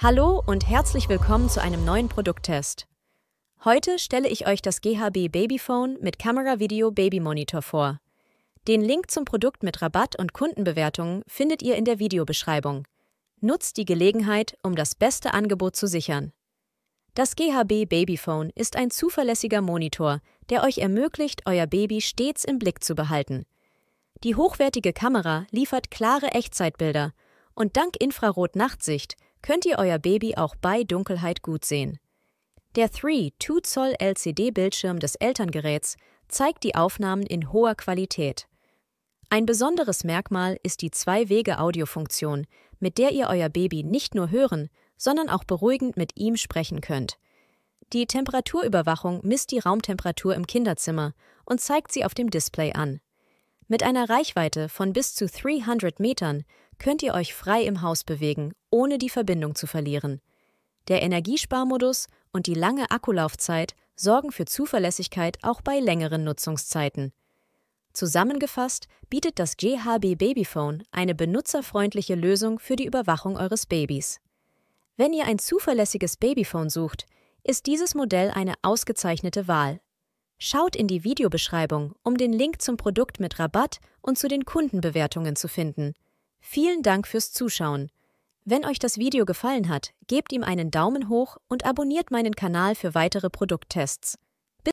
Hallo und herzlich willkommen zu einem neuen Produkttest. Heute stelle ich euch das GHB Babyphone mit Kamera-Video Baby Monitor vor. Den Link zum Produkt mit Rabatt und Kundenbewertungen findet ihr in der Videobeschreibung. Nutzt die Gelegenheit, um das beste Angebot zu sichern. Das GHB Babyphone ist ein zuverlässiger Monitor, der euch ermöglicht, euer Baby stets im Blick zu behalten. Die hochwertige Kamera liefert klare Echtzeitbilder und dank Infrarot-Nachtsicht – könnt ihr euer Baby auch bei Dunkelheit gut sehen. Der 3 2 Zoll LCD-Bildschirm des Elterngeräts zeigt die Aufnahmen in hoher Qualität. Ein besonderes Merkmal ist die Zwei-Wege-Audiofunktion, mit der ihr euer Baby nicht nur hören, sondern auch beruhigend mit ihm sprechen könnt. Die Temperaturüberwachung misst die Raumtemperatur im Kinderzimmer und zeigt sie auf dem Display an. Mit einer Reichweite von bis zu 300 Metern könnt ihr euch frei im Haus bewegen, ohne die Verbindung zu verlieren. Der Energiesparmodus und die lange Akkulaufzeit sorgen für Zuverlässigkeit auch bei längeren Nutzungszeiten. Zusammengefasst bietet das GHB Babyphone eine benutzerfreundliche Lösung für die Überwachung eures Babys. Wenn ihr ein zuverlässiges Babyphone sucht, ist dieses Modell eine ausgezeichnete Wahl. Schaut in die Videobeschreibung, um den Link zum Produkt mit Rabatt und zu den Kundenbewertungen zu finden. Vielen Dank fürs Zuschauen. Wenn euch das Video gefallen hat, gebt ihm einen Daumen hoch und abonniert meinen Kanal für weitere Produkttests.